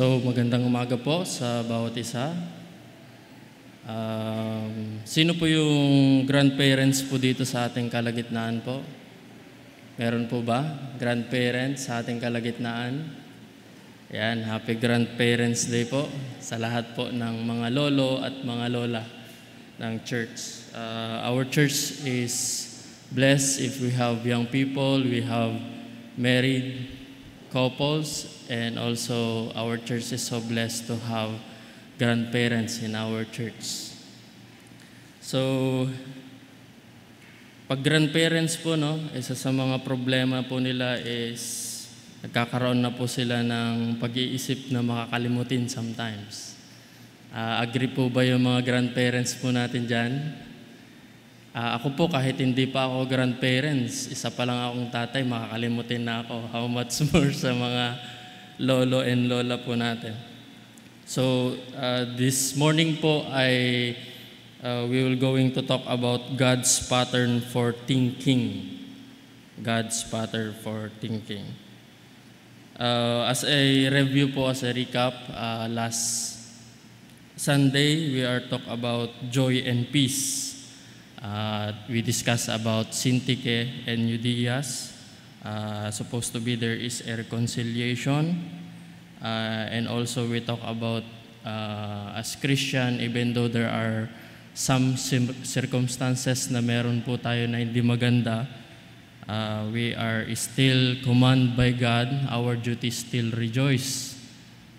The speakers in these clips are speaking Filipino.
So magandang umaga po sa bawat isa. Um, sino po yung grandparents po dito sa ating kalagitnaan po? Meron po ba grandparents sa ating kalagitnaan? Yan, happy grandparents day po sa lahat po ng mga lolo at mga lola ng church. Uh, our church is blessed if we have young people, we have married couples and also our church is so blessed to have grandparents in our church. So, pag grandparents po, no, isa sa mga problema po nila is nagkakaroon na po sila ng pag-iisip na makakalimutin sometimes. Uh, agree po ba yung mga grandparents po natin dyan? Uh, ako po, kahit hindi pa ako grandparents, isa pa lang akong tatay, makakalimutin na ako. How much more sa mga lolo and lola po natin. So, uh, this morning po ay uh, we will going to talk about God's pattern for thinking. God's pattern for thinking. Uh, as a review po, as a recap, uh, last Sunday we are talk about joy and peace. Uh, we discussed about Sintike and Eudias. Uh, supposed to be there is a reconciliation. Uh, and also we talk about uh, as Christian, even though there are some circumstances na meron po tayo na hindi maganda, uh, we are still commanded by God. Our duty still rejoice.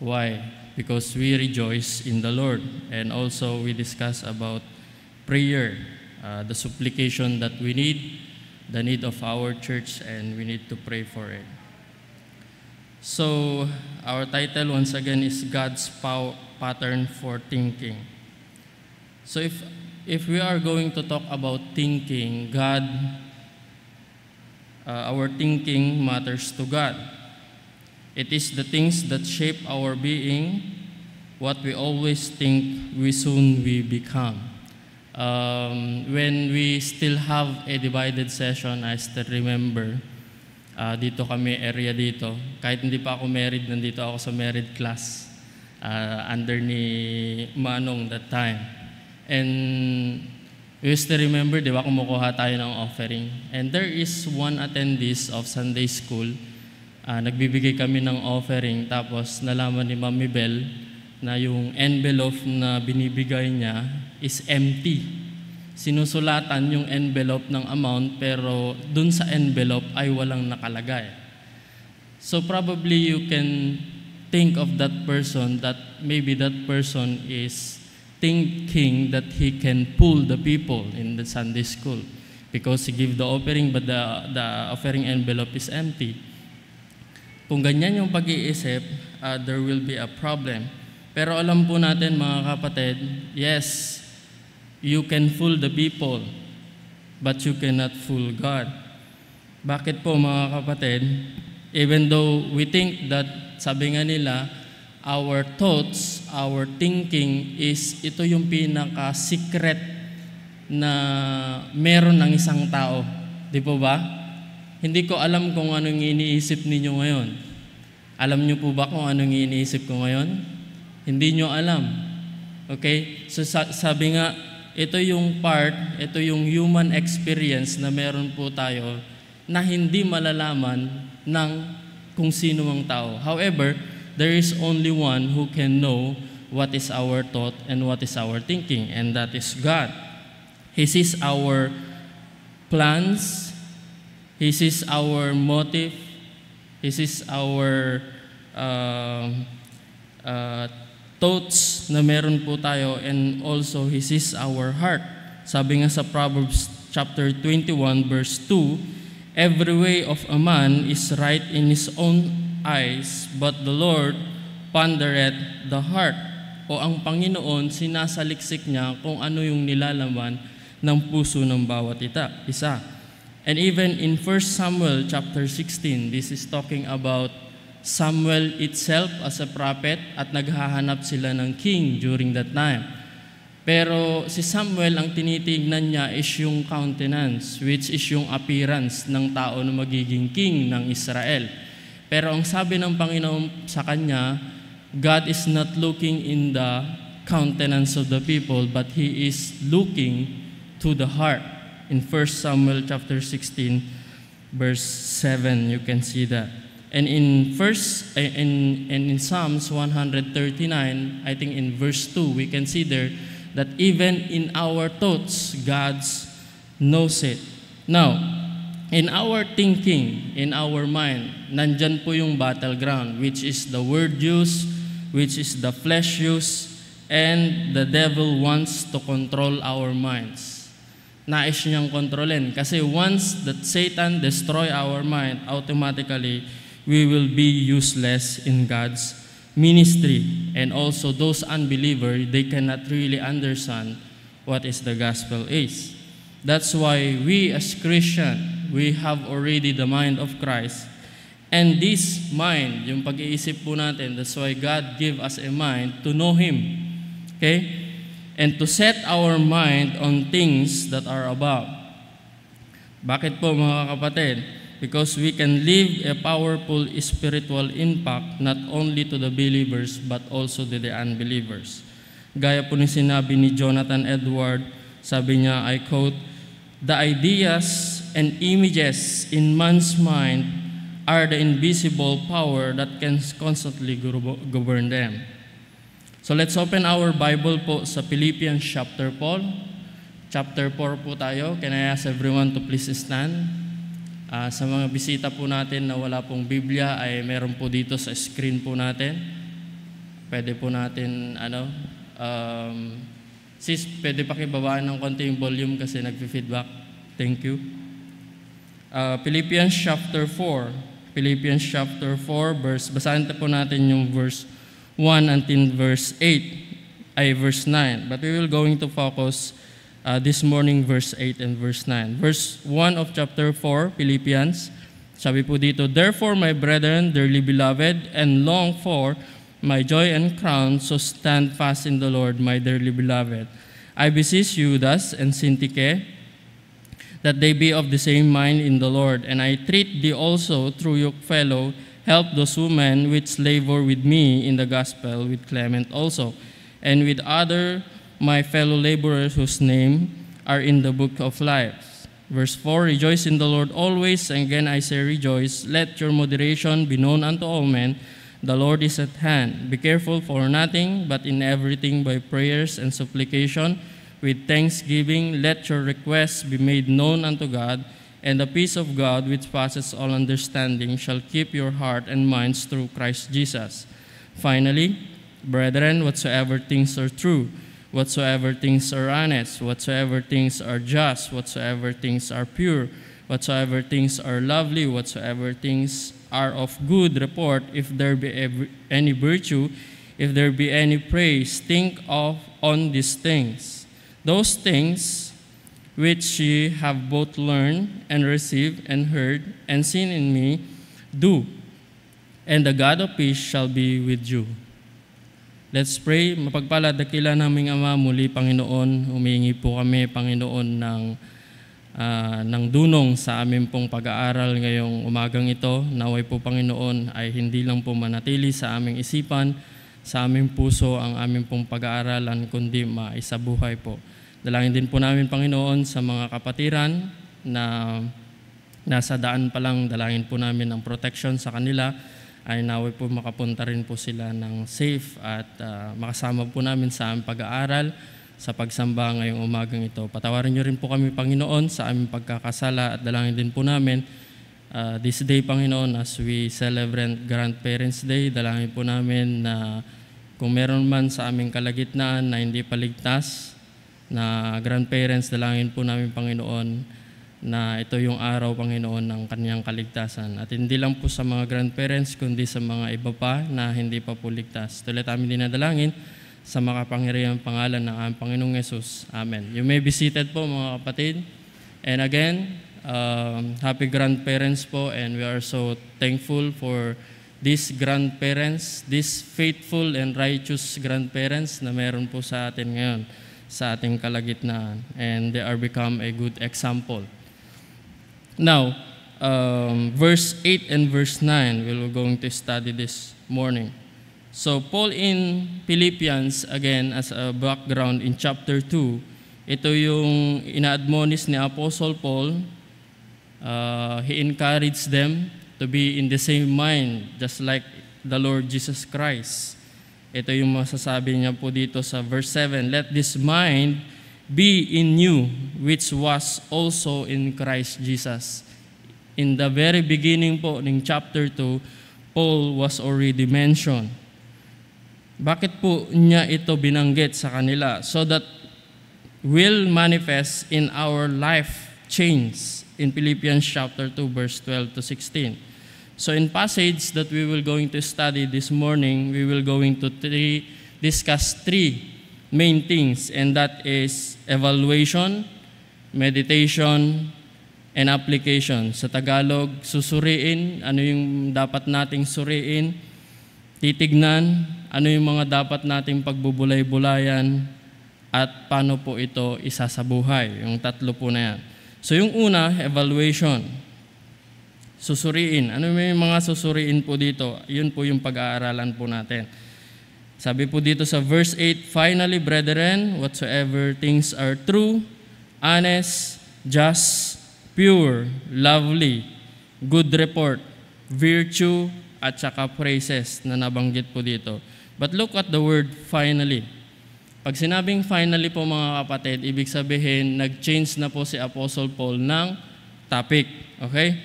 Why? Because we rejoice in the Lord. And also we discuss about prayer uh, the supplication that we need, the need of our church, and we need to pray for it. So, our title once again is God's Pow- Pattern for Thinking. So, if, if we are going to talk about thinking, God, uh, our thinking matters to God. It is the things that shape our being, what we always think we soon we become um, when we still have a divided session, I still remember, uh, dito kami, area dito. Kahit hindi pa ako married, nandito ako sa married class uh, under ni Manong that time. And we still remember, di ba, kumukuha tayo ng offering. And there is one attendees of Sunday school. Uh, nagbibigay kami ng offering, tapos nalaman ni Mami Belle, na yung envelope na binibigay niya is empty. Sinusulatan yung envelope ng amount pero dun sa envelope ay walang nakalagay. So probably you can think of that person that maybe that person is thinking that he can pull the people in the Sunday school because he give the offering but the, the offering envelope is empty. Kung ganyan yung pag-iisip, uh, there will be a problem pero alam po natin mga kapatid, yes, you can fool the people, but you cannot fool God. Bakit po mga kapatid? Even though we think that, sabi nga nila, our thoughts, our thinking is ito yung pinaka-secret na meron ng isang tao. Di po ba? Hindi ko alam kung anong iniisip ninyo ngayon. Alam niyo po ba kung anong iniisip ko ngayon? Hindi nyo alam. Okay? So sabi nga, ito yung part, ito yung human experience na meron po tayo na hindi malalaman ng kung sino mang tao. However, there is only one who can know what is our thought and what is our thinking, and that is God. He sees our plans, He sees our motive, He sees our um, uh, uh, thoughts na meron po tayo and also He sees our heart. Sabi nga sa Proverbs chapter 21 verse 2, Every way of a man is right in his own eyes, but the Lord pondereth the heart. O ang Panginoon, sinasaliksik niya kung ano yung nilalaman ng puso ng bawat ita, isa. And even in 1 Samuel chapter 16, this is talking about Samuel itself as a prophet at naghahanap sila ng king during that time. Pero si Samuel ang tinitingnan niya is yung countenance, which is yung appearance ng tao na magiging king ng Israel. Pero ang sabi ng Panginoon sa kanya, God is not looking in the countenance of the people, but He is looking to the heart. In 1 Samuel chapter 16, verse 7, you can see that. And in first eh, in and in Psalms 139, I think in verse 2, we can see there that even in our thoughts, God knows it. Now, in our thinking, in our mind, nandyan po yung battleground, which is the word use, which is the flesh use, and the devil wants to control our minds nais niyang kontrolin. Kasi once that Satan destroy our mind, automatically, we will be useless in God's ministry. And also those unbelievers, they cannot really understand what is the gospel is. That's why we as Christian, we have already the mind of Christ. And this mind, yung pag-iisip po natin, that's why God give us a mind to know Him. Okay? And to set our mind on things that are above. Bakit po mga kapatid? because we can leave a powerful spiritual impact not only to the believers but also to the unbelievers. Gaya po ni sinabi ni Jonathan Edward, sabi niya, I quote, The ideas and images in man's mind are the invisible power that can constantly govern them. So let's open our Bible po sa Philippians chapter 4. Chapter 4 po tayo. Can I ask everyone to please stand? Uh, sa mga bisita po natin na wala pong Biblia ay meron po dito sa screen po natin. Pwede po natin ano um, sis pwede pakibabaan ng konti yung volume kasi nagfi-feedback. Thank you. Uh, Philippians chapter 4. Philippians chapter 4 verse basahin po natin yung verse 1 until verse 8 ay verse 9. But we will going to focus uh, this morning, verse 8 and verse 9. Verse 1 of chapter 4, Philippians, sabi po dito, Therefore, my brethren, dearly beloved, and long for my joy and crown, so stand fast in the Lord, my dearly beloved. I beseech you, thus, and Sintike, that they be of the same mind in the Lord. And I treat thee also, through your fellow, help those women which labor with me in the gospel, with Clement also, and with other my fellow laborers whose name are in the book of life. Verse 4 Rejoice in the Lord always. and Again, I say rejoice. Let your moderation be known unto all men. The Lord is at hand. Be careful for nothing, but in everything by prayers and supplication. With thanksgiving, let your requests be made known unto God, and the peace of God, which passes all understanding, shall keep your heart and minds through Christ Jesus. Finally, brethren, whatsoever things are true, whatsoever things are honest, whatsoever things are just, whatsoever things are pure, whatsoever things are lovely, whatsoever things are of good report, if there be any virtue, if there be any praise, think of on these things. Those things which ye have both learned and received and heard and seen in me, do, and the God of peace shall be with you. Let's pray. Mapagpala, dakila naming Ama, muli Panginoon, humingi po kami, Panginoon, ng, uh, ng dunong sa aming pong pag-aaral ngayong umagang ito. Naway po, Panginoon, ay hindi lang po manatili sa aming isipan, sa aming puso ang aming pong pag-aaralan, kundi maisabuhay po. Dalangin din po namin, Panginoon, sa mga kapatiran na nasa daan pa lang, dalangin po namin ang protection sa kanila ay naway po makapunta rin po sila ng safe at uh, makasama po namin sa aming pag-aaral sa pagsamba ngayong umagang ito. Patawarin niyo rin po kami, Panginoon, sa aming pagkakasala at dalangin din po namin uh, this day, Panginoon, as we celebrate Grandparents Day, dalangin po namin na kung meron man sa aming kalagitnaan na hindi paligtas, na grandparents, dalangin po namin, Panginoon, na ito yung araw, Panginoon, ng kanyang kaligtasan. At hindi lang po sa mga grandparents, kundi sa mga iba pa na hindi pa po ligtas. Tulit amin dinadalangin sa makapangyarihan pangalan ng aming Panginoong Yesus. Amen. You may be seated po, mga kapatid. And again, um, happy grandparents po and we are so thankful for these grandparents, these faithful and righteous grandparents na meron po sa atin ngayon sa ating kalagitnaan. And they are become a good example Now, um, verse 8 and verse 9, we we're going to study this morning. So Paul in Philippians, again, as a background in chapter 2, ito yung inaadmonish ni Apostle Paul. Uh, he encouraged them to be in the same mind, just like the Lord Jesus Christ. Ito yung masasabi niya po dito sa verse 7, Let this mind be in you, which was also in Christ Jesus. In the very beginning po ng chapter 2, Paul was already mentioned. Bakit po niya ito binanggit sa kanila? So that will manifest in our life change in Philippians chapter 2 verse 12 to 16. So in passage that we will going to study this morning, we will going to three, discuss three main things, and that is evaluation, meditation, and application. Sa Tagalog, susuriin, ano yung dapat nating suriin, titignan, ano yung mga dapat nating pagbubulay-bulayan, at paano po ito isa sa buhay. Yung tatlo po na yan. So yung una, evaluation. Susuriin. Ano yung mga susuriin po dito? Yun po yung pag-aaralan po natin. Sabi po dito sa verse 8, Finally, brethren, whatsoever things are true, honest, just, pure, lovely, good report, virtue, at saka praises na nabanggit po dito. But look at the word finally. Pag sinabing finally po mga kapatid, ibig sabihin nag-change na po si Apostle Paul ng topic. Okay?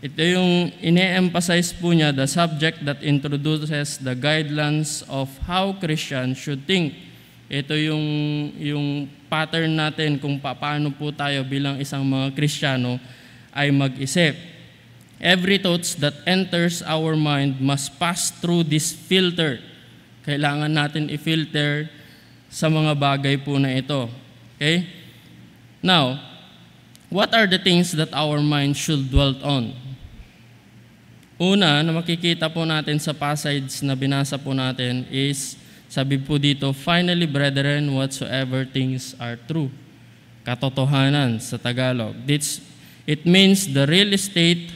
Ito yung ine-emphasize po niya, the subject that introduces the guidelines of how Christians should think. Ito yung, yung pattern natin kung paano po tayo bilang isang mga Kristiyano ay mag-isip. Every thoughts that enters our mind must pass through this filter. Kailangan natin i-filter sa mga bagay po na ito. Okay? Now, what are the things that our mind should dwell on? Una, na makikita po natin sa passage na binasa po natin is, sabi po dito, Finally, brethren, whatsoever things are true. Katotohanan sa Tagalog. This, it means the real estate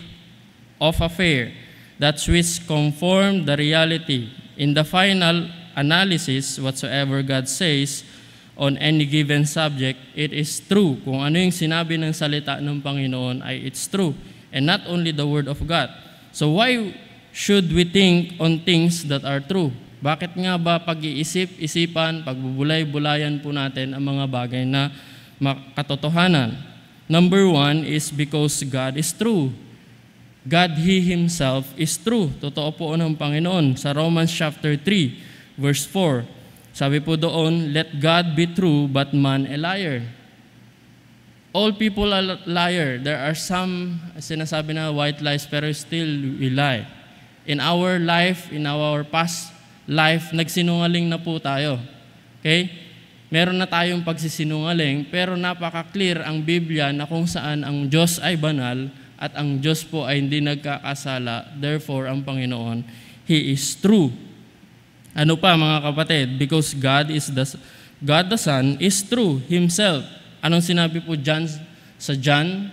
of affair that which conform the reality. In the final analysis, whatsoever God says on any given subject, it is true. Kung ano yung sinabi ng salita ng Panginoon ay it's true. And not only the Word of God So why should we think on things that are true? Bakit nga ba pag-iisip, isipan, pagbubulay-bulayan po natin ang mga bagay na katotohanan? Number one is because God is true. God, He Himself is true. Totoo po ng Panginoon. Sa Romans chapter 3, verse 4, sabi po doon, Let God be true, but man a liar all people are liar. There are some sinasabi na white lies pero still we lie. In our life, in our past life, nagsinungaling na po tayo. Okay? Meron na tayong pagsisinungaling pero napaka-clear ang Biblia na kung saan ang Diyos ay banal at ang Diyos po ay hindi nagkakasala. Therefore, ang Panginoon, He is true. Ano pa mga kapatid? Because God is the God the Son is true himself. Anong sinabi po John, sa John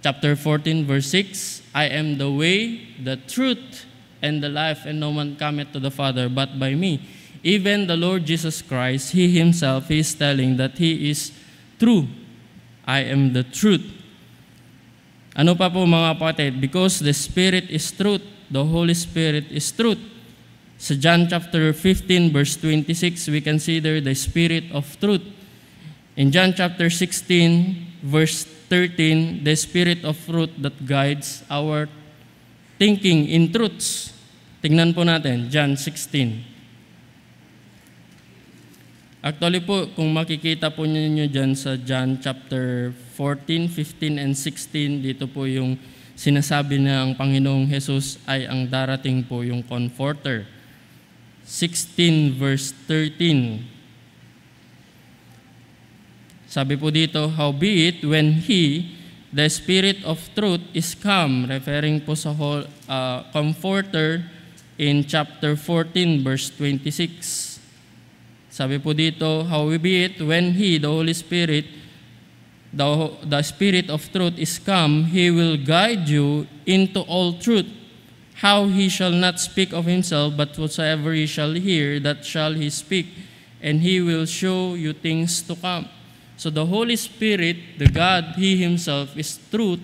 chapter 14 verse 6, I am the way, the truth, and the life, and no one cometh to the Father but by me. Even the Lord Jesus Christ, He Himself He is telling that He is true. I am the truth. Ano pa po mga kapatid? Because the Spirit is truth. The Holy Spirit is truth. Sa John chapter 15 verse 26, we consider the Spirit of truth. In John chapter 16, verse 13, the spirit of fruit that guides our thinking in truths. Tingnan po natin, John 16. Actually po, kung makikita po ninyo dyan sa John chapter 14, 15, and 16, dito po yung sinasabi na ang Panginoong Jesus ay ang darating po yung Comforter. 16 verse 13. Sabi po dito, Howbeit, when He, the Spirit of Truth, is come, referring po sa whole, uh, Comforter in chapter 14, verse 26. Sabi po dito, Howbeit, when He, the Holy Spirit, the, the Spirit of truth is come, He will guide you into all truth. How He shall not speak of Himself, but whatsoever He shall hear, that shall He speak, and He will show you things to come. So the Holy Spirit, the God, He Himself is truth.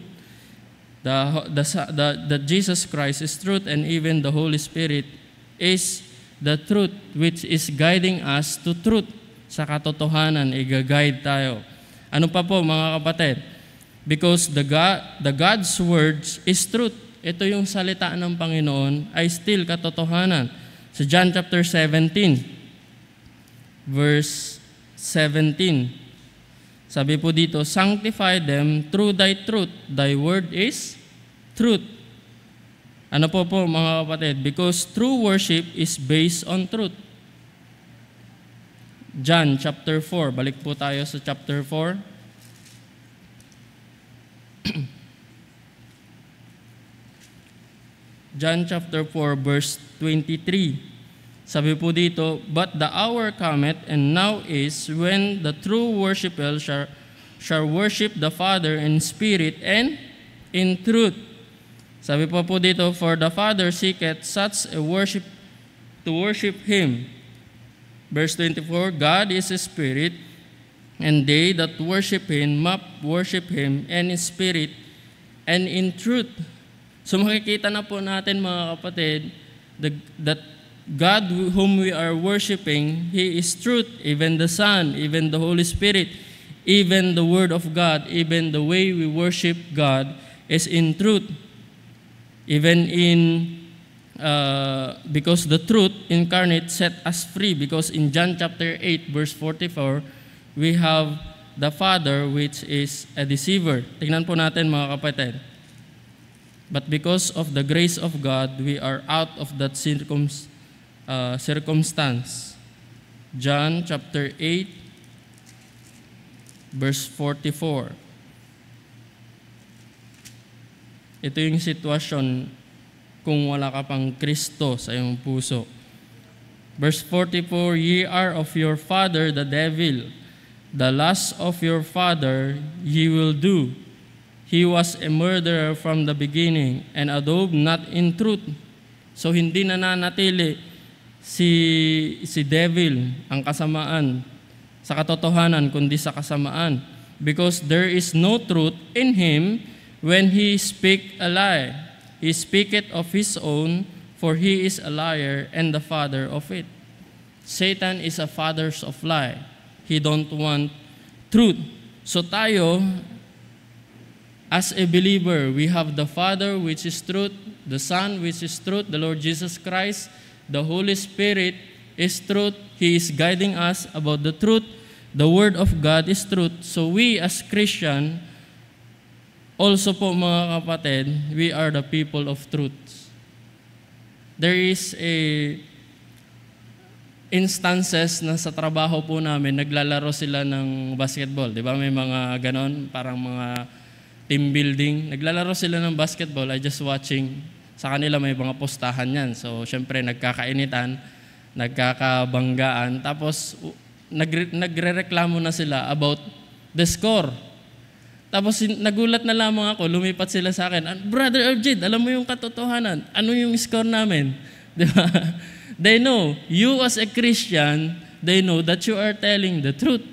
The, the, the, the Jesus Christ is truth and even the Holy Spirit is the truth which is guiding us to truth. Sa katotohanan, i guide tayo. Ano pa po mga kapatid? Because the, God, the God's words is truth. Ito yung salita ng Panginoon ay still katotohanan. Sa John chapter 17, verse 17, sabi po dito, sanctify them through thy truth. Thy word is truth. Ano po po mga kapatid? Because true worship is based on truth. John chapter 4. Balik po tayo sa chapter 4. John chapter 4 verse 23. Sabi po dito, But the hour cometh, and now is, when the true worshipers shall, shall worship the Father in spirit and in truth. Sabi po po dito, For the Father seeketh such a worship to worship Him. Verse 24, God is a spirit, and they that worship Him must worship Him in spirit and in truth. So makikita na po natin mga kapatid, the, that God whom we are worshiping, He is truth, even the Son, even the Holy Spirit, even the Word of God, even the way we worship God is in truth. Even in, uh, because the truth incarnate set us free, because in John chapter 8, verse 44, we have the Father which is a deceiver. Tingnan po natin mga kapatid. But because of the grace of God, we are out of that circumstance uh, circumstance. John chapter 8, verse 44. Ito yung sitwasyon kung wala ka pang Kristo sa iyong puso. Verse 44, Ye are of your father the devil. The lust of your father ye will do. He was a murderer from the beginning and adobe not in truth. So hindi nananatili si, si devil, ang kasamaan, sa katotohanan, kundi sa kasamaan. Because there is no truth in him when he speak a lie. He speaketh of his own, for he is a liar and the father of it. Satan is a father of lie. He don't want truth. So tayo, as a believer, we have the Father which is truth, the Son which is truth, the Lord Jesus Christ, The Holy Spirit is truth. He is guiding us about the truth. The Word of God is truth. So we as Christian, also po mga kapatid, we are the people of truth. There is a instances na sa trabaho po namin, naglalaro sila ng basketball. Di ba? May mga ganon, parang mga team building. Naglalaro sila ng basketball. I just watching sa kanila may mga postahan yan. So, syempre, nagkakainitan, nagkakabanggaan. Tapos, nagre- reklamo na sila about the score. Tapos nagulat na lamang ako, lumipat sila sa akin. Brother Erjid, alam mo yung katotohanan. Ano yung score namin? Di ba? They know, you as a Christian, they know that you are telling the truth.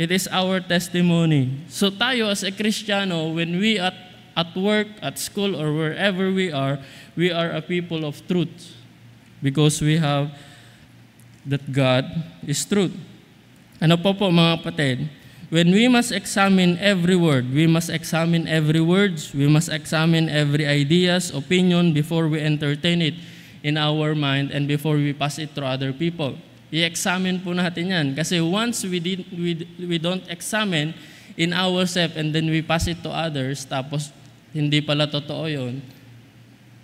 It is our testimony. So tayo as a Kristiyano, when we at at work, at school, or wherever we are, we are a people of truth because we have that God is truth. Ano po po mga kapatid? When we must examine every word, we must examine every words, we must examine every ideas, opinion before we entertain it in our mind and before we pass it to other people. I-examine po natin yan. Kasi once we, did, we, we don't examine in ourselves and then we pass it to others, tapos hindi pala totoo yun,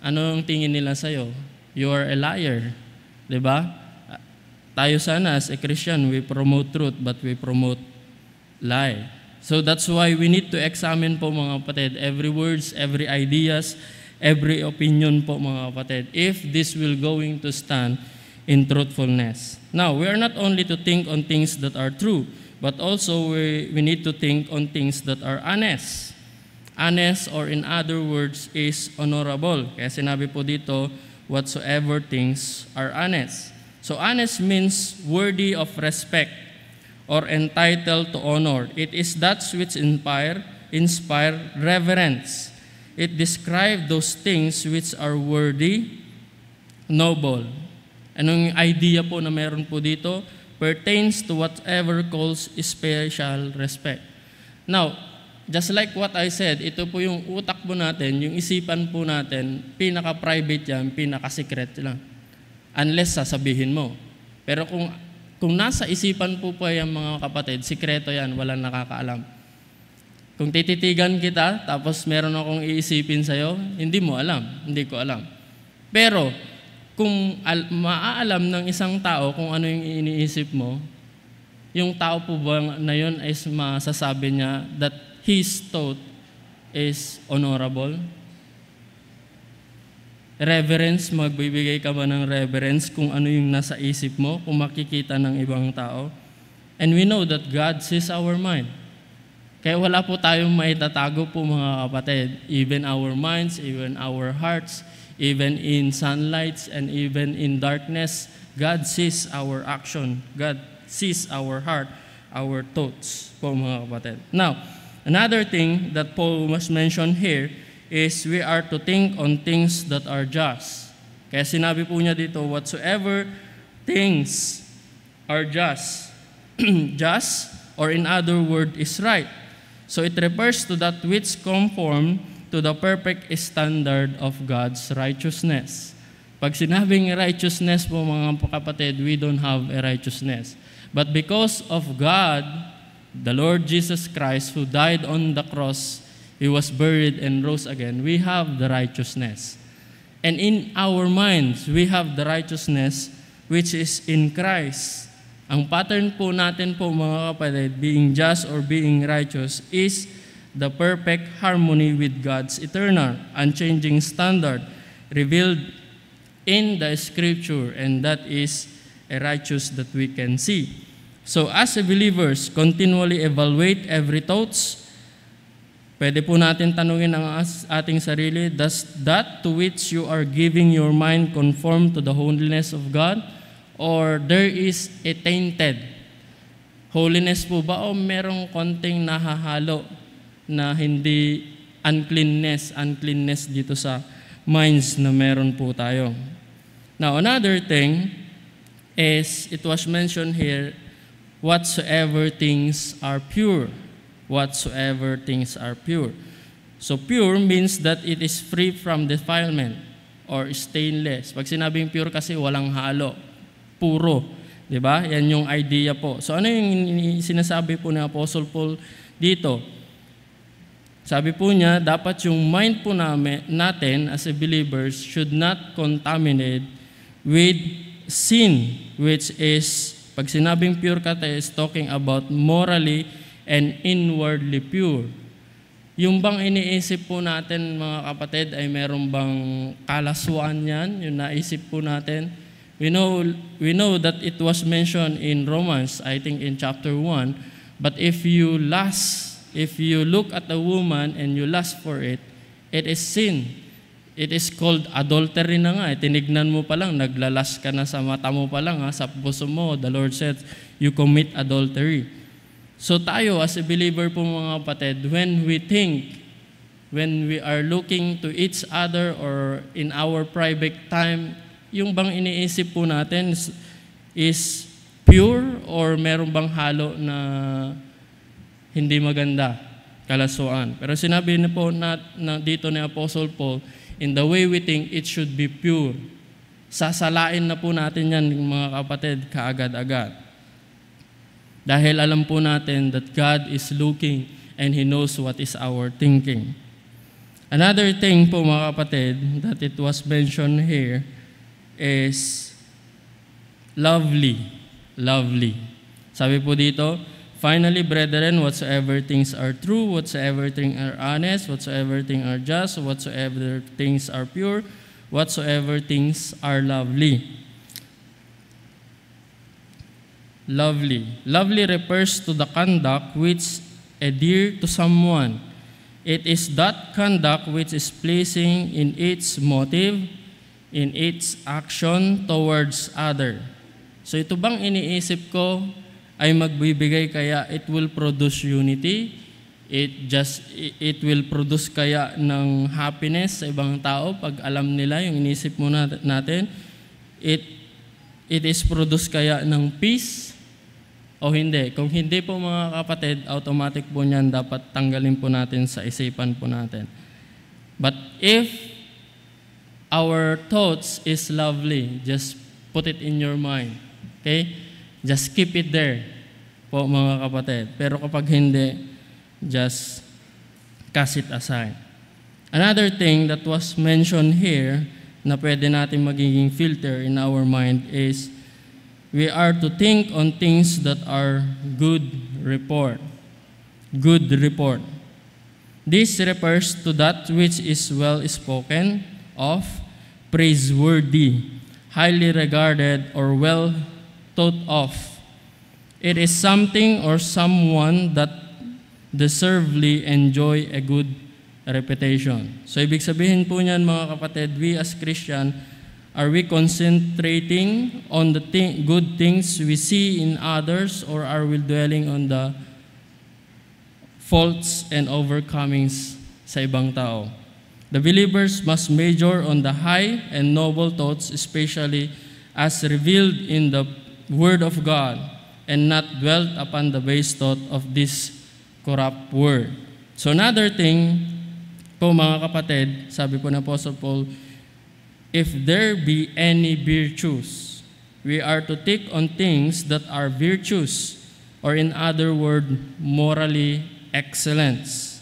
ano ang tingin nila sa'yo? You are a liar. ba? Diba? Tayo sana as a Christian, we promote truth but we promote lie. So that's why we need to examine po mga kapatid, every words, every ideas, every opinion po mga kapatid, if this will going to stand in truthfulness. Now, we are not only to think on things that are true, but also we, we need to think on things that are honest honest or in other words is honorable. Kaya sinabi po dito, whatsoever things are honest. So honest means worthy of respect or entitled to honor. It is that which inspire, inspire reverence. It describes those things which are worthy, noble. Anong idea po na meron po dito? Pertains to whatever calls special respect. Now, Just like what I said, ito po yung utak po natin, yung isipan po natin, pinaka-private yan, pinaka-secret lang. Unless sasabihin mo. Pero kung, kung nasa isipan po po yan mga kapatid, sikreto yan, walang nakakaalam. Kung tititigan kita, tapos meron akong iisipin sa'yo, hindi mo alam, hindi ko alam. Pero, kung al- maaalam ng isang tao kung ano yung iniisip mo, yung tao po ba na yun ay masasabi niya that his thought is honorable? Reverence, magbibigay ka ba ng reverence kung ano yung nasa isip mo, kung makikita ng ibang tao? And we know that God sees our mind. Kaya wala po tayong maitatago po mga kapatid. Even our minds, even our hearts, even in sunlights, and even in darkness, God sees our action. God sees our heart, our thoughts po mga kapatid. Now, Another thing that Paul must mention here is we are to think on things that are just. Kaya sinabi po niya dito, whatsoever things are just. just, or in other word, is right. So it refers to that which conform to the perfect standard of God's righteousness. Pag sinabing righteousness po mga kapatid, we don't have a righteousness. But because of God, the Lord Jesus Christ, who died on the cross, he was buried and rose again, we have the righteousness. And in our minds, we have the righteousness which is in Christ. Ang pattern po natin po mga kapatid, being just or being righteous, is the perfect harmony with God's eternal, unchanging standard revealed in the scripture, and that is a righteous that we can see. So as a believers, continually evaluate every thoughts. Pwede po natin tanungin ang ating sarili, does that to which you are giving your mind conform to the holiness of God? Or there is a tainted? Holiness po ba o merong konting nahahalo na hindi uncleanness, uncleanness dito sa minds na meron po tayo. Now, another thing is, it was mentioned here, whatsoever things are pure. Whatsoever things are pure. So pure means that it is free from defilement or stainless. Pag sinabing pure kasi walang halo, puro. 'Di ba? Yan yung idea po. So ano yung sinasabi po ni Apostle Paul dito? Sabi po niya, dapat yung mind po natin as a believers should not contaminate with sin which is pag sinabing pure kata eh, is talking about morally and inwardly pure. Yung bang iniisip po natin mga kapatid ay meron bang kalaswaan yan? Yung naisip po natin. We know, we know that it was mentioned in Romans, I think in chapter 1. But if you lust, if you look at a woman and you lust for it, it is sin. It is called adultery na nga. Eh. Tinignan mo pa lang, naglalas ka na sa mata mo pa lang, ha, sa puso mo. The Lord said, you commit adultery. So tayo, as a believer po mga kapatid, when we think, when we are looking to each other or in our private time, yung bang iniisip po natin is, is pure or meron bang halo na hindi maganda, kalasuan. Pero sinabi na po na, na dito ni Apostle Paul, in the way we think, it should be pure. Sasalain na po natin yan, mga kapatid, kaagad-agad. Dahil alam po natin that God is looking and He knows what is our thinking. Another thing po mga kapatid that it was mentioned here is lovely. Lovely. Sabi po dito, Finally, brethren, whatsoever things are true, whatsoever things are honest, whatsoever things are just, whatsoever things are pure, whatsoever things are lovely. Lovely. Lovely refers to the conduct which adhere to someone. It is that conduct which is pleasing in its motive, in its action towards other. So ito bang iniisip ko ay magbibigay kaya it will produce unity, it just it will produce kaya ng happiness sa ibang tao pag alam nila yung inisip mo natin. It it is produce kaya ng peace o hindi. Kung hindi po mga kapatid, automatic po niyan dapat tanggalin po natin sa isipan po natin. But if our thoughts is lovely, just put it in your mind. Okay? Just keep it there po mga kapatid. Pero kapag hindi, just cast it aside. Another thing that was mentioned here na pwede natin magiging filter in our mind is we are to think on things that are good report. Good report. This refers to that which is well spoken of, praiseworthy, highly regarded, or well thought of. It is something or someone that deservedly enjoy a good reputation. So ibig sabihin po niyan mga kapatid, we as Christian, are we concentrating on the good things we see in others or are we dwelling on the faults and overcomings sa ibang tao? The believers must major on the high and noble thoughts, especially as revealed in the word of God and not dwelt upon the base thought of this corrupt world. So another thing po mga kapatid, sabi po ng Apostle Paul, if there be any virtues, we are to take on things that are virtues or in other word, morally excellence.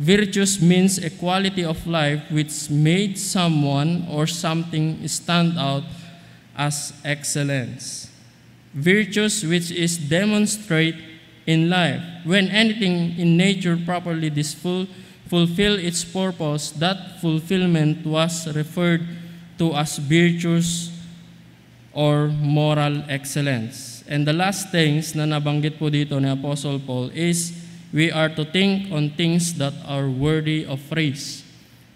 Virtues means a quality of life which made someone or something stand out as excellence. virtues which is demonstrate in life. When anything in nature properly disful, fulfill its purpose, that fulfillment was referred to as virtues or moral excellence. And the last things na nabanggit po dito ni Apostle Paul is we are to think on things that are worthy of praise.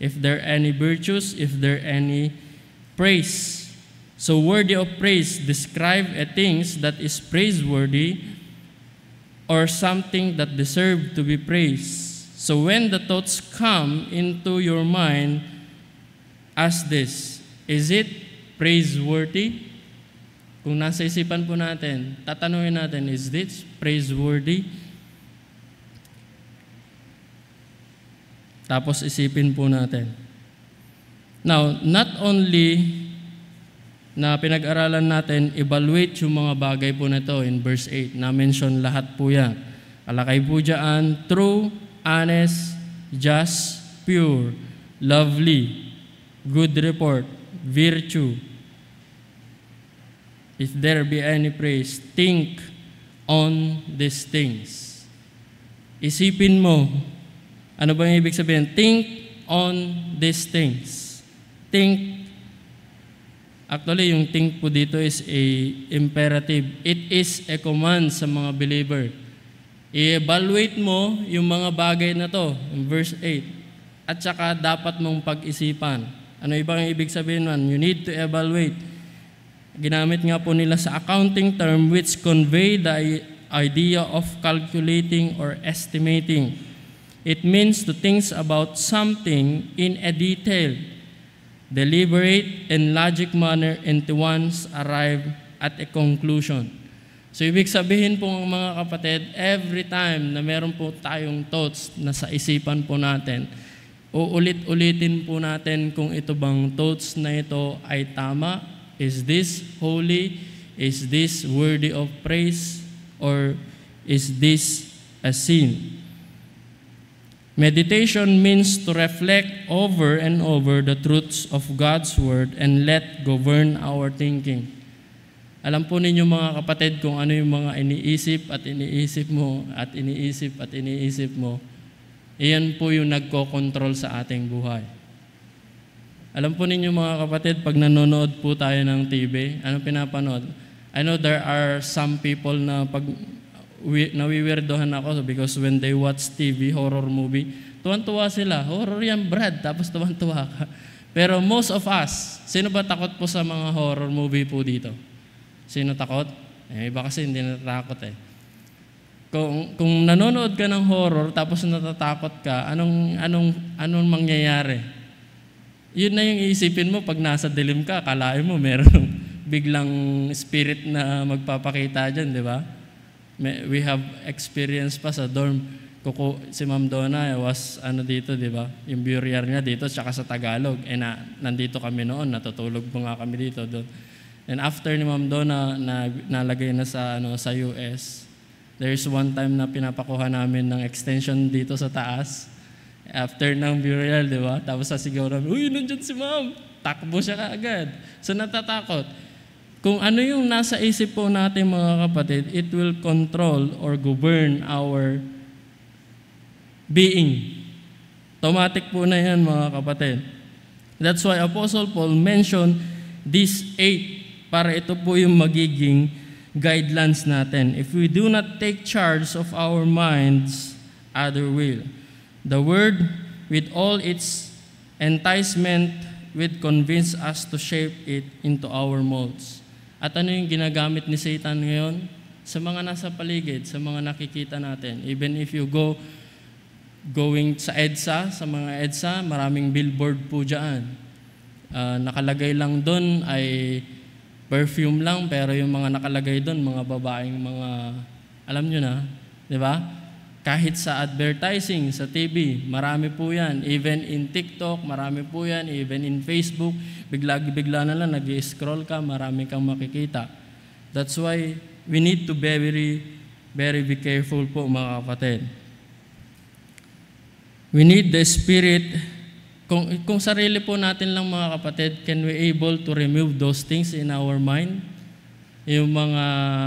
If there any virtues, if there any praise. So worthy of praise describe a things that is praiseworthy or something that deserve to be praised. So when the thoughts come into your mind, ask this, is it praiseworthy? Kung nasa isipan po natin, tatanungin natin, is this praiseworthy? Tapos isipin po natin. Now, not only na pinag-aralan natin, evaluate yung mga bagay po na ito in verse 8. Na-mention lahat po yan. Alakay po dyan, true, honest, just, pure, lovely, good report, virtue. If there be any praise, think on these things. Isipin mo, ano ba yung ibig sabihin? Think on these things. Think Actually, yung think po dito is a imperative. It is a command sa mga believer. I-evaluate mo yung mga bagay na to, in verse 8. At saka dapat mong pag-isipan. Ano iba ang ibig sabihin man? You need to evaluate. Ginamit nga po nila sa accounting term which convey the idea of calculating or estimating. It means to think about something in a detail deliberate and logic manner and to once arrive at a conclusion. So ibig sabihin po mga kapatid, every time na meron po tayong thoughts na sa isipan po natin, uulit-ulitin po natin kung ito bang thoughts na ito ay tama, is this holy, is this worthy of praise, or is this a sin? Meditation means to reflect over and over the truths of God's Word and let govern our thinking. Alam po ninyo mga kapatid kung ano yung mga iniisip at iniisip mo at iniisip at iniisip mo. Iyan po yung nagko-control sa ating buhay. Alam po ninyo mga kapatid, pag nanonood po tayo ng TV, ano pinapanood? I know there are some people na pag we, nawiwerdohan ako because when they watch TV, horror movie, tuwan-tuwa sila, horror yan Brad, tapos tuwan-tuwa ka. Pero most of us, sino ba takot po sa mga horror movie po dito? Sino takot? Eh, iba kasi hindi natatakot eh. Kung, kung nanonood ka ng horror tapos natatakot ka, anong, anong, anong mangyayari? Yun na yung iisipin mo pag nasa dilim ka, kalain mo meron biglang spirit na magpapakita dyan, di ba? May, we have experience pa sa dorm. Kuku, si Ma'am Donna was ano dito, di ba? Yung burial niya dito, tsaka sa Tagalog. Eh, na, nandito kami noon, natutulog po nga kami dito. Doon. And after ni Ma'am Donna, na, nalagay na sa, ano, sa US, there's one time na pinapakuha namin ng extension dito sa taas. After ng burial, di ba? Tapos sasigaw namin, Uy, nandiyan si Ma'am! Takbo siya kaagad. So natatakot. Kung ano yung nasa isip po natin mga kapatid, it will control or govern our being. Automatic po na yan mga kapatid. That's why Apostle Paul mentioned these eight para ito po yung magiging guidelines natin. If we do not take charge of our minds, other will. The word with all its enticement will convince us to shape it into our molds. At ano yung ginagamit ni Satan ngayon? Sa mga nasa paligid, sa mga nakikita natin. Even if you go going sa EDSA, sa mga EDSA, maraming billboard po dyan. Uh, nakalagay lang doon ay perfume lang, pero yung mga nakalagay doon, mga babaeng mga, alam nyo na, di ba? Kahit sa advertising, sa TV, marami po yan. Even in TikTok, marami po yan. Even in Facebook, bigla-bigla na lang, nag-scroll ka, marami kang makikita. That's why we need to be very, very be careful po mga kapatid. We need the Spirit kung, kung sarili po natin lang mga kapatid, can we able to remove those things in our mind? Yung mga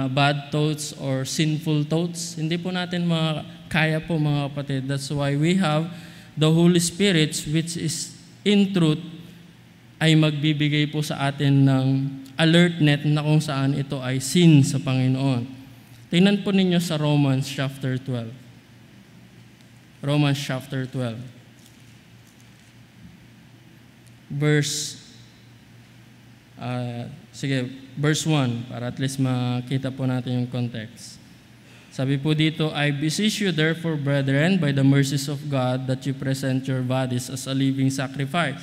bad thoughts or sinful thoughts, hindi po natin mga kaya po mga kapatid. That's why we have the Holy Spirit which is in truth ay magbibigay po sa atin ng alert net na kung saan ito ay sin sa Panginoon. Tingnan po ninyo sa Romans chapter 12. Romans chapter 12. Verse uh, sige, verse 1 para at least makita po natin yung context. Sabi po dito, I beseech you therefore, brethren, by the mercies of God, that you present your bodies as a living sacrifice,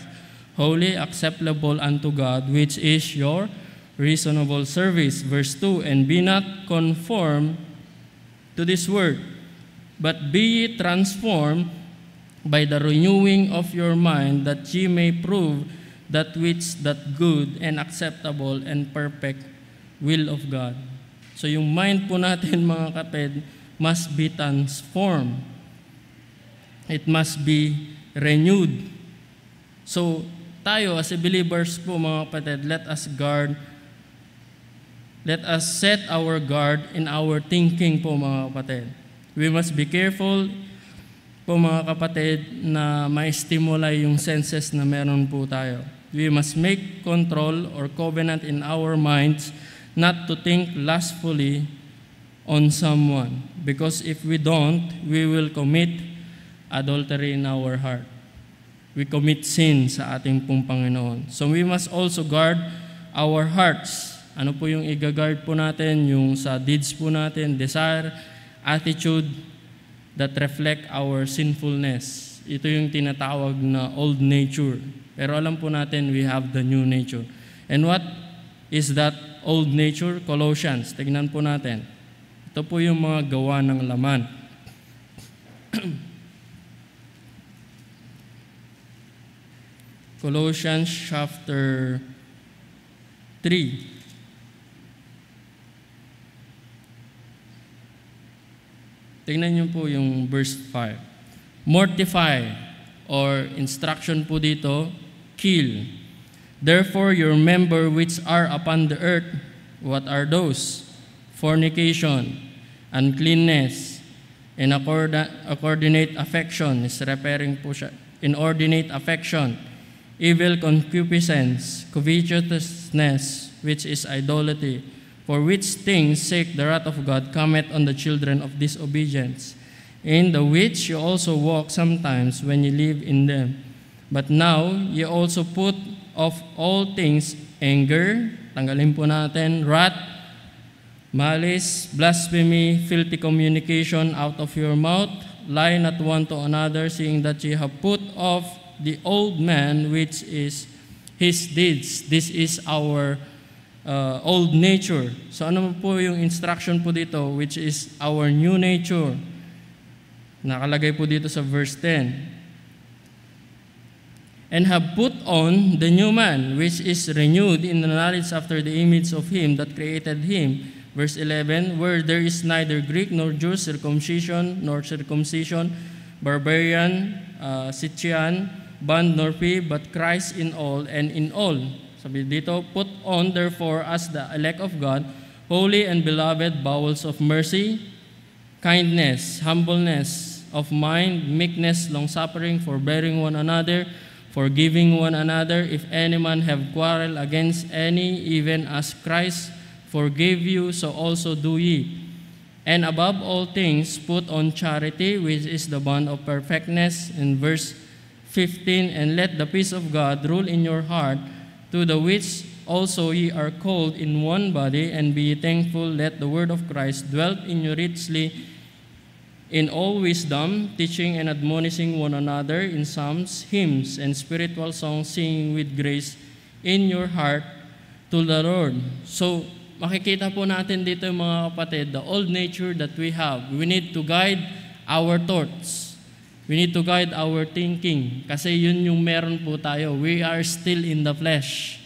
holy, acceptable unto God, which is your reasonable service. Verse 2, And be not conformed to this word, but be ye transformed by the renewing of your mind, that ye may prove that which that good and acceptable and perfect will of God. So yung mind po natin mga kaped must be transformed. It must be renewed. So tayo as believers po mga kapatid, let us guard Let us set our guard in our thinking po mga kapatid. We must be careful po mga kapatid na ma-stimulate yung senses na meron po tayo. We must make control or covenant in our minds not to think lustfully on someone. Because if we don't, we will commit adultery in our heart. We commit sin sa ating pong Panginoon. So we must also guard our hearts. Ano po yung i-guard po natin? Yung sa deeds po natin, desire, attitude that reflect our sinfulness. Ito yung tinatawag na old nature. Pero alam po natin, we have the new nature. And what is that old nature, Colossians. Tignan po natin. Ito po yung mga gawa ng laman. Colossians chapter 3. Tingnan niyo po yung verse 5. Mortify or instruction po dito, kill Therefore, your member which are upon the earth, what are those? Fornication, uncleanness, inordinate affection, is repairing po siya, inordinate affection, evil concupiscence, covetousness, which is idolatry, for which things sake the wrath of God cometh on the children of disobedience, in the which you also walk sometimes when ye live in them. But now ye also put of all things, anger, tanggalin po natin, wrath, malice, blasphemy, filthy communication out of your mouth, lie not one to another, seeing that ye have put off the old man, which is his deeds. This is our uh, old nature. So ano po yung instruction po dito, which is our new nature. Nakalagay po dito sa verse 10. and have put on the new man, which is renewed in the knowledge after the image of him that created him. Verse 11, where there is neither Greek nor Jew, circumcision nor circumcision, barbarian, uh, Scythian, bond nor free, but Christ in all and in all. Sabi dito, put on therefore as the elect of God, holy and beloved bowels of mercy, kindness, humbleness of mind, meekness, long-suffering, forbearing one another, forgiving one another if any man have quarrel against any, even as Christ forgave you, so also do ye. And above all things, put on charity, which is the bond of perfectness, in verse 15, and let the peace of God rule in your heart, to the which also ye are called in one body, and be thankful, let the word of Christ dwell in you richly, in all wisdom, teaching and admonishing one another in psalms, hymns, and spiritual songs, singing with grace in your heart to the Lord. So, makikita po natin dito mga kapatid, the old nature that we have. We need to guide our thoughts. We need to guide our thinking. Kasi yun yung meron po tayo. We are still in the flesh.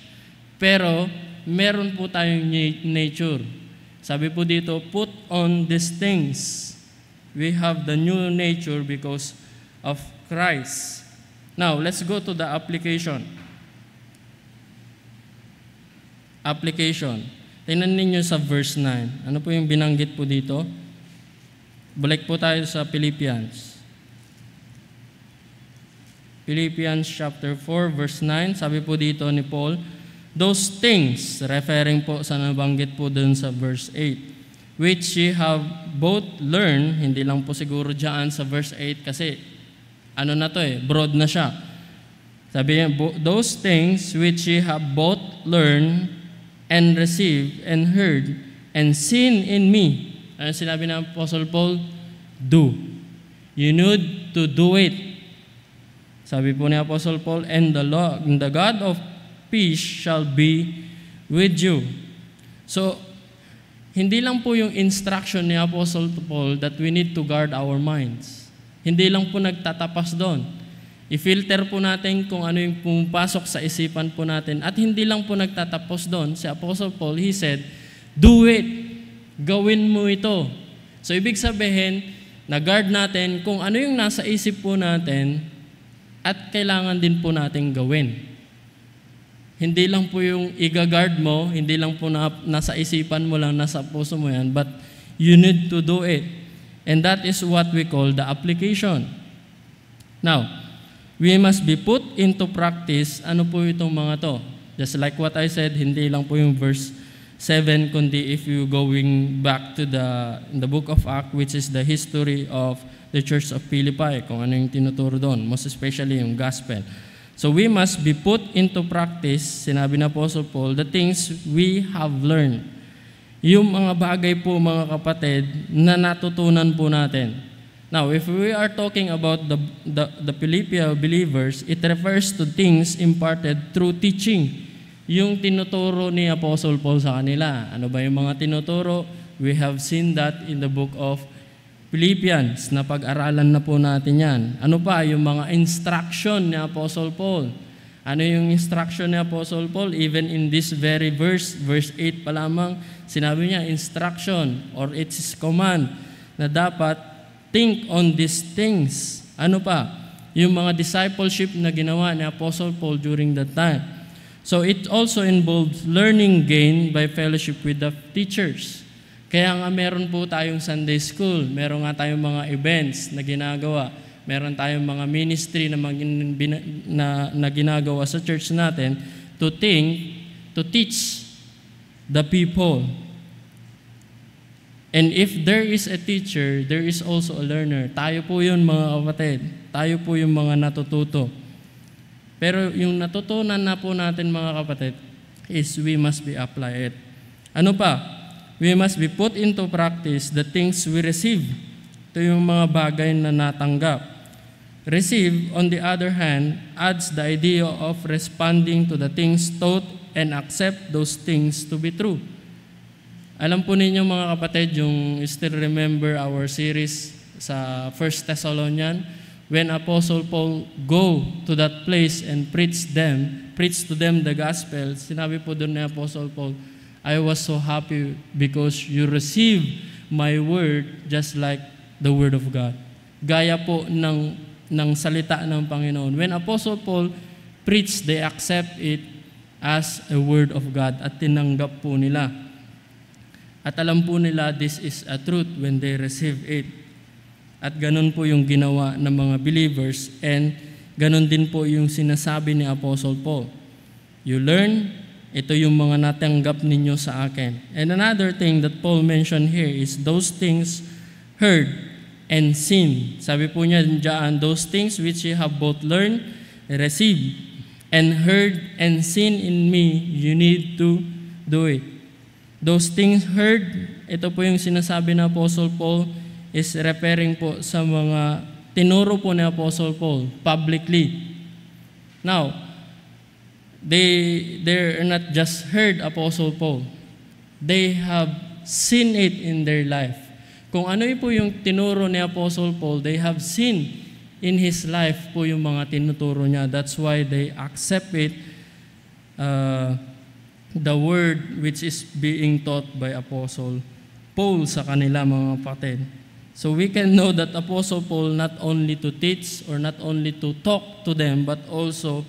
Pero, meron po tayong nature. Sabi po dito, put on these things we have the new nature because of Christ. Now, let's go to the application. Application. Tingnan ninyo sa verse 9. Ano po yung binanggit po dito? Balik po tayo sa Philippians. Philippians chapter 4 verse 9, sabi po dito ni Paul, those things, referring po sa nabanggit po dun sa verse 8, which ye have both learned, hindi lang po siguro dyan sa verse 8 kasi ano na to eh, broad na siya. Sabi niya, those things which ye have both learned and received and heard and seen in me. Ano sinabi ng Apostle Paul? Do. You need to do it. Sabi po ni Apostle Paul, and the, Lord, and the God of peace shall be with you. So, hindi lang po yung instruction ni Apostle Paul that we need to guard our minds. Hindi lang po nagtatapos doon. I-filter po natin kung ano yung pumapasok sa isipan po natin. At hindi lang po nagtatapos doon. Si Apostle Paul, he said, Do it. Gawin mo ito. So, ibig sabihin, na-guard natin kung ano yung nasa isip po natin at kailangan din po natin gawin. Hindi lang po yung i-guard mo, hindi lang po na, nasa isipan mo lang, nasa puso mo yan, but you need to do it. And that is what we call the application. Now, we must be put into practice. Ano po itong mga to? Just like what I said, hindi lang po yung verse 7, kundi if you going back to the, in the book of Acts, which is the history of the Church of Philippi, kung ano yung tinuturo doon, most especially yung gospel. So we must be put into practice, sinabi na Apostle Paul, the things we have learned. Yung mga bagay po mga kapatid na natutunan po natin. Now, if we are talking about the, the, the Philippian believers, it refers to things imparted through teaching. Yung tinuturo ni Apostle Paul sa kanila. Ano ba yung mga tinuturo? We have seen that in the book of Philippians, na pag-aralan na po natin yan. Ano pa yung mga instruction ni Apostle Paul? Ano yung instruction ni Apostle Paul? Even in this very verse, verse 8 pa lamang, sinabi niya instruction or its command na dapat think on these things. Ano pa? Yung mga discipleship na ginawa ni Apostle Paul during that time. So it also involved learning gain by fellowship with the teachers. Kaya nga meron po tayong Sunday School, meron nga tayong mga events na ginagawa, meron tayong mga ministry na, mag, na, na ginagawa sa church natin to think, to teach the people. And if there is a teacher, there is also a learner. Tayo po yun mga kapatid. Tayo po yung mga natututo. Pero yung natutunan na po natin mga kapatid is we must be apply it. Ano pa? we must be put into practice the things we receive. Ito yung mga bagay na natanggap. Receive, on the other hand, adds the idea of responding to the things taught and accept those things to be true. Alam po ninyo mga kapatid, yung still remember our series sa 1 Thessalonians, when Apostle Paul go to that place and preach them, preach to them the gospel, sinabi po doon ni Apostle Paul, I was so happy because you received my word just like the word of God. Gaya po ng, ng salita ng Panginoon. When Apostle Paul preached, they accept it as a word of God at tinanggap po nila. At alam po nila this is a truth when they receive it. At ganun po yung ginawa ng mga believers and ganun din po yung sinasabi ni Apostle Paul. You learn ito yung mga natanggap ninyo sa akin. And another thing that Paul mentioned here is those things heard and seen. Sabi po niya dyan, those things which you have both learned, received, and heard and seen in me, you need to do it. Those things heard, ito po yung sinasabi na Apostle Paul is referring po sa mga tinuro po ni Apostle Paul publicly. Now, They, they are not just heard Apostle Paul. They have seen it in their life. Kung ano po yung tinuro ni Apostle Paul, they have seen in his life po yung mga tinuturo niya. That's why they accept it, uh, the word which is being taught by Apostle Paul sa kanila mga kapatid. So we can know that Apostle Paul not only to teach or not only to talk to them, but also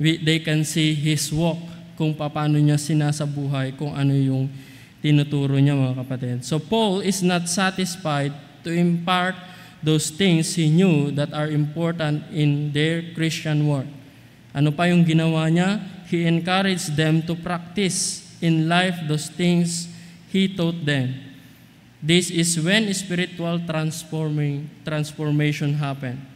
we, they can see His walk, kung paano niya sinasabuhay, kung ano yung tinuturo niya mga kapatid. So Paul is not satisfied to impart those things he knew that are important in their Christian work. Ano pa yung ginawa niya? He encouraged them to practice in life those things he taught them. This is when spiritual transforming transformation happened.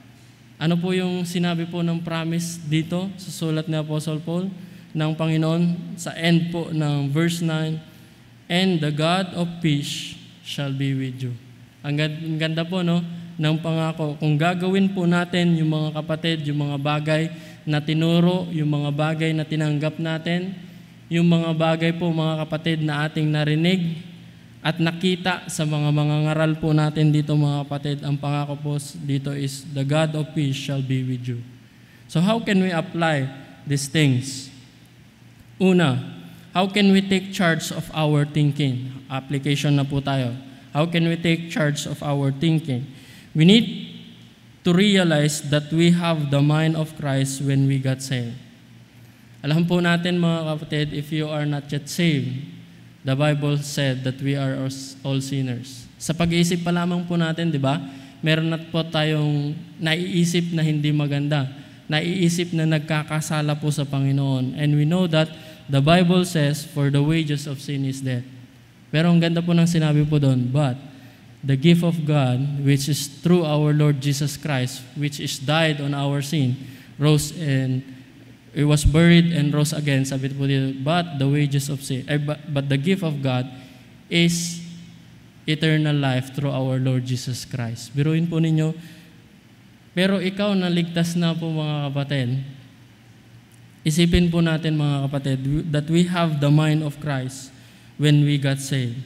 Ano po yung sinabi po ng promise dito sa sulat ni Apostle Paul ng Panginoon sa end po ng verse 9, And the God of peace shall be with you. Ang ganda po, no? ng pangako. Kung gagawin po natin yung mga kapatid, yung mga bagay na tinuro, yung mga bagay na tinanggap natin, yung mga bagay po mga kapatid na ating narinig, at nakita sa mga mangangaral po natin dito mga kapatid, ang pangako po dito is, the God of peace shall be with you. So how can we apply these things? Una, how can we take charge of our thinking? Application na po tayo. How can we take charge of our thinking? We need to realize that we have the mind of Christ when we got saved. Alam po natin mga kapatid, if you are not yet saved, The Bible said that we are all sinners. Sa pag-iisip pa lamang po natin, di ba? Meron na po tayong naiisip na hindi maganda. Naiisip na nagkakasala po sa Panginoon. And we know that the Bible says, for the wages of sin is death. Pero ang ganda po ng sinabi po doon, but the gift of God, which is through our Lord Jesus Christ, which is died on our sin, rose and He was buried and rose again, sabi po dito, but the wages of sin, eh, but, but the gift of God is eternal life through our Lord Jesus Christ. Biruin po ninyo, pero ikaw ligtas na po mga kapatid, isipin po natin mga kapatid, that we have the mind of Christ when we got saved.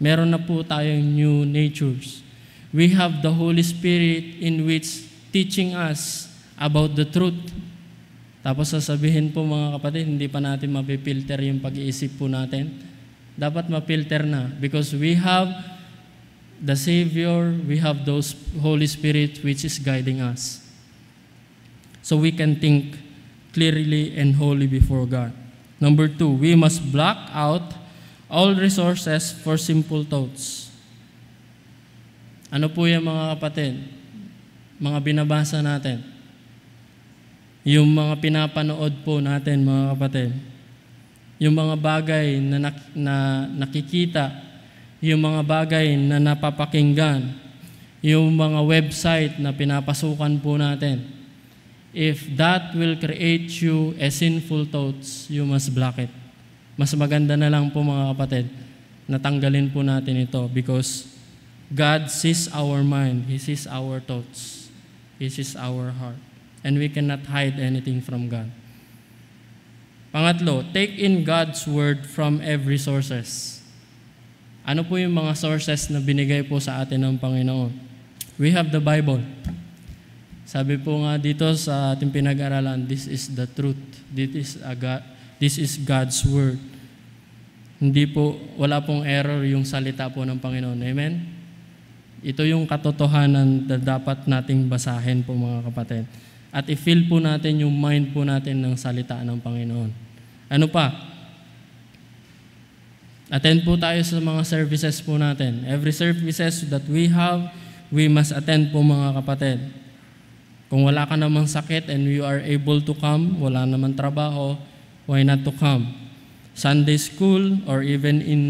Meron na po tayong new natures. We have the Holy Spirit in which teaching us about the truth tapos sasabihin po mga kapatid, hindi pa natin mapipilter yung pag-iisip po natin. Dapat mapilter na because we have the Savior, we have those Holy Spirit which is guiding us. So we can think clearly and holy before God. Number two, we must block out all resources for simple thoughts. Ano po yung mga kapatid? Mga binabasa natin yung mga pinapanood po natin mga kapatid, yung mga bagay na, nak- na nakikita, yung mga bagay na napapakinggan, yung mga website na pinapasukan po natin. If that will create you a sinful thoughts, you must block it. Mas maganda na lang po mga kapatid, natanggalin po natin ito because God sees our mind, He sees our thoughts, He sees our heart and we cannot hide anything from God. Pangatlo, take in God's word from every sources. Ano po yung mga sources na binigay po sa atin ng Panginoon? We have the Bible. Sabi po nga dito sa ating pinag-aralan, this is the truth. This is, a God, this is God's word. Hindi po, wala pong error yung salita po ng Panginoon. Amen? Ito yung katotohanan na dapat nating basahin po mga kapatid at i-fill po natin yung mind po natin ng salita ng Panginoon. Ano pa? Attend po tayo sa mga services po natin. Every services that we have, we must attend po mga kapatid. Kung wala ka namang sakit and you are able to come, wala naman trabaho, why not to come? Sunday school or even in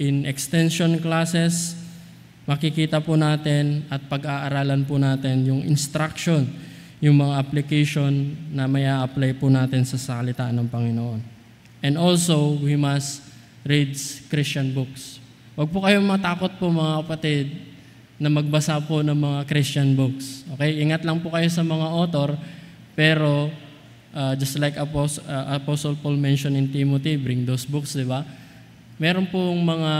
in extension classes, makikita po natin at pag-aaralan po natin yung instruction yung mga application na may apply po natin sa salita ng Panginoon. And also, we must read Christian books. Huwag po kayong matakot po mga kapatid na magbasa po ng mga Christian books. Okay? Ingat lang po kayo sa mga author, pero uh, just like Apostle, uh, Apostle Paul mentioned in Timothy, bring those books, di ba? Meron pong mga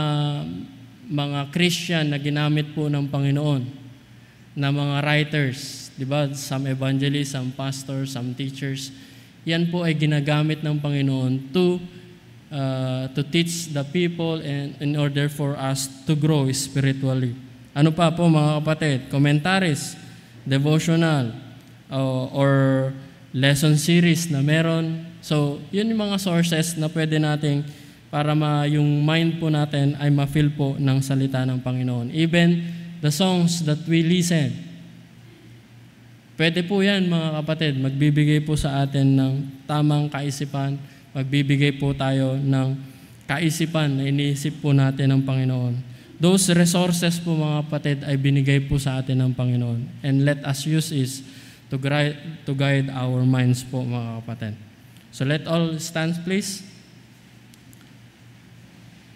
mga Christian na ginamit po ng Panginoon na mga writers 'di ba? Some evangelists, some pastors, some teachers. Yan po ay ginagamit ng Panginoon to uh, to teach the people and in order for us to grow spiritually. Ano pa po mga kapatid? Commentaries, devotional, uh, or lesson series na meron. So, yun yung mga sources na pwede nating para ma, yung mind po natin ay ma-fill po ng salita ng Panginoon. Even the songs that we listen, Pwede po yan mga kapatid, magbibigay po sa atin ng tamang kaisipan, magbibigay po tayo ng kaisipan na iniisip po natin ng Panginoon. Those resources po mga kapatid ay binigay po sa atin ng Panginoon. And let us use is to, guide, to guide our minds po mga kapatid. So let all stand please.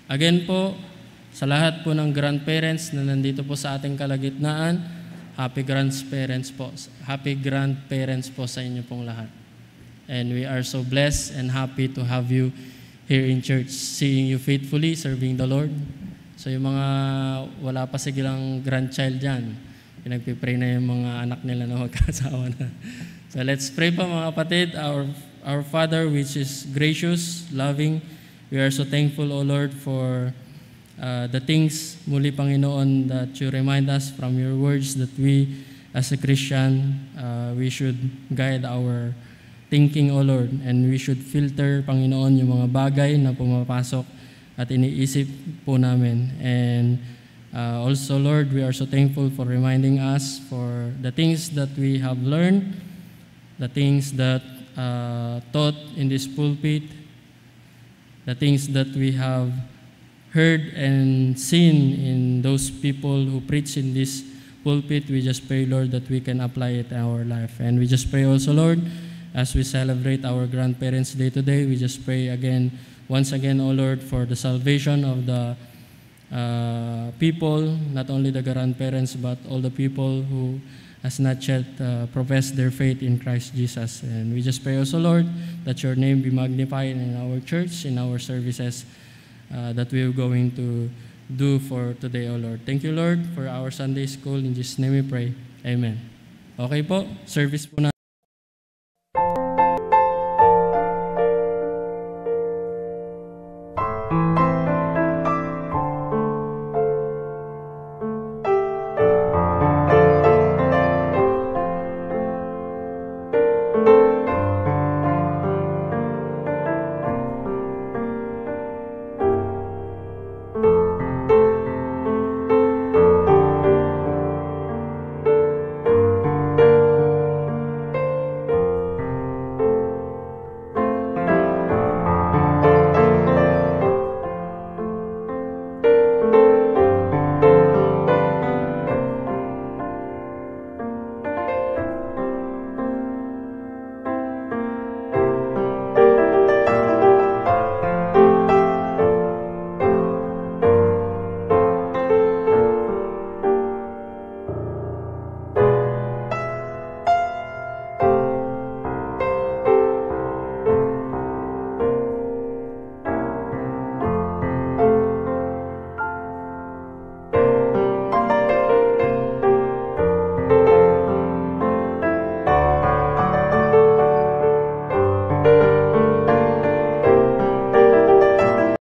Again po, sa lahat po ng grandparents na nandito po sa ating kalagitnaan, Happy grandparents po. Happy grandparents po sa inyo pong lahat. And we are so blessed and happy to have you here in church, seeing you faithfully serving the Lord. So yung mga wala pa sigilang grandchild dyan, pinagpipray na yung mga anak nila na magkasawa na. So let's pray pa mga kapatid. Our, our Father which is gracious, loving, we are so thankful, O Lord, for uh, the things, muli Panginoon, that you remind us from your words that we, as a Christian, uh, we should guide our thinking, O Lord, and we should filter, Panginoon, yung mga bagay na pumapasok at iniisip po namin. And uh, also, Lord, we are so thankful for reminding us for the things that we have learned, the things that uh, taught in this pulpit, the things that we have heard and seen in those people who preach in this pulpit. We just pray, Lord, that we can apply it in our life. And we just pray also, Lord, as we celebrate our grandparents' day today, we just pray again, once again, O Lord, for the salvation of the uh, people, not only the grandparents, but all the people who has not yet uh, professed their faith in Christ Jesus. And we just pray also, Lord, that your name be magnified in our church, in our services, uh, that we are going to do for today, O Lord. Thank you, Lord, for our Sunday school. In Jesus' name we pray. Amen. Okay po, service po na.